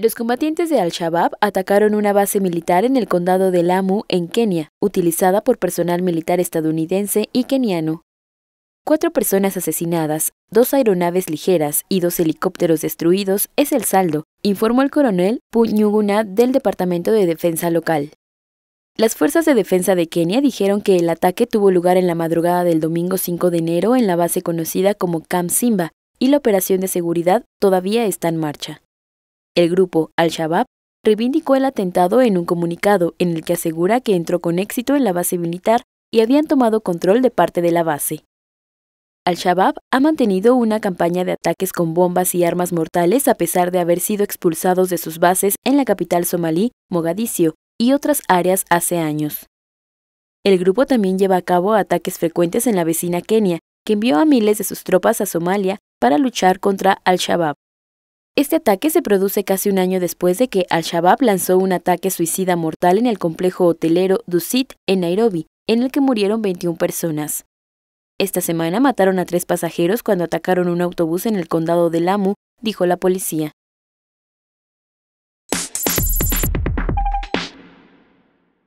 Los combatientes de Al-Shabaab atacaron una base militar en el condado de Lamu, en Kenia, utilizada por personal militar estadounidense y keniano. Cuatro personas asesinadas, dos aeronaves ligeras y dos helicópteros destruidos es el saldo, informó el coronel Puñuguna del Departamento de Defensa Local. Las fuerzas de defensa de Kenia dijeron que el ataque tuvo lugar en la madrugada del domingo 5 de enero en la base conocida como Camp Simba, y la operación de seguridad todavía está en marcha. El grupo Al-Shabaab reivindicó el atentado en un comunicado en el que asegura que entró con éxito en la base militar y habían tomado control de parte de la base. Al-Shabaab ha mantenido una campaña de ataques con bombas y armas mortales a pesar de haber sido expulsados de sus bases en la capital somalí, Mogadiscio, y otras áreas hace años. El grupo también lleva a cabo ataques frecuentes en la vecina Kenia, que envió a miles de sus tropas a Somalia para luchar contra Al-Shabaab. Este ataque se produce casi un año después de que Al-Shabaab lanzó un ataque suicida mortal en el complejo hotelero Dusit en Nairobi, en el que murieron 21 personas. Esta semana mataron a tres pasajeros cuando atacaron un autobús en el condado de Lamu, dijo la policía.